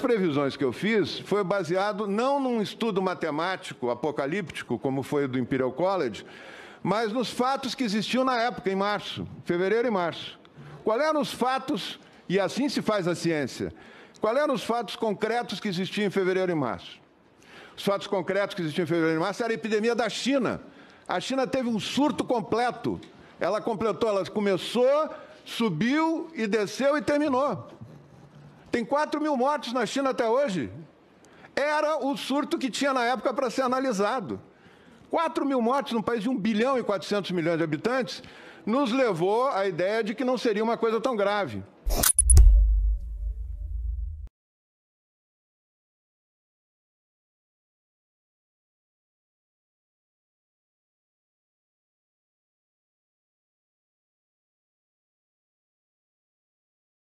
previsões que eu fiz foi baseado não num estudo matemático apocalíptico, como foi o do Imperial College, mas nos fatos que existiam na época, em março, fevereiro e março. Qual eram os fatos, e assim se faz a ciência, qual eram os fatos concretos que existiam em fevereiro e março? Os fatos concretos que existiam em fevereiro e março era a epidemia da China. A China teve um surto completo. Ela completou, ela começou, subiu e desceu e terminou. Tem 4 mil mortos na China até hoje. Era o surto que tinha na época para ser analisado. 4 mil mortes num país de 1 bilhão e 400 milhões de habitantes nos levou à ideia de que não seria uma coisa tão grave.